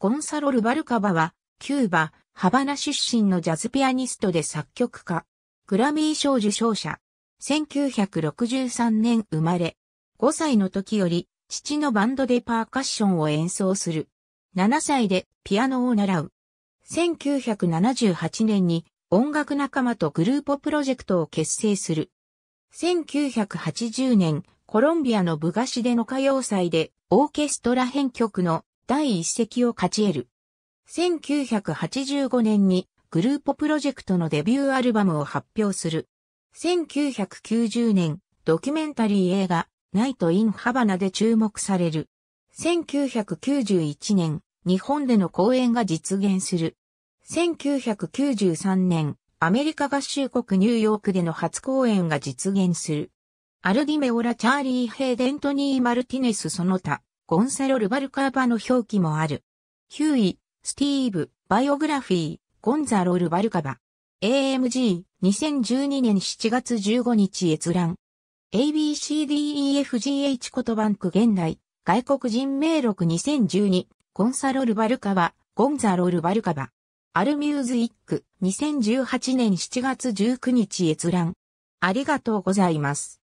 ゴンサロ・ルバルカバは、キューバ、ハバナ出身のジャズピアニストで作曲家。グラミー賞受賞者。1963年生まれ。5歳の時より、父のバンドでパーカッションを演奏する。7歳でピアノを習う。1978年に音楽仲間とグループプロジェクトを結成する。1980年、コロンビアのブガシデの歌謡祭でオーケストラ編曲の第一席を勝ち得る。1985年にグループプロジェクトのデビューアルバムを発表する。1990年、ドキュメンタリー映画、ナイト・イン・ハバナで注目される。1991年、日本での公演が実現する。1993年、アメリカ合衆国ニューヨークでの初公演が実現する。アルディメオラ・チャーリー・ヘイデントニー・マルティネス・その他、ゴンサロ・ルバルカーバの表記もある。ヒューイ、スティーブ、バイオグラフィー、ゴンザロ・ルバルカバ。AMG、2012年7月15日閲覧。ABCDEFGH ことバンク現代、外国人名録2012、ゴンサロ・ルバルカバ、ゴンザロ・ルバルカバ。アルミューズイック、2018年7月19日閲覧。ありがとうございます。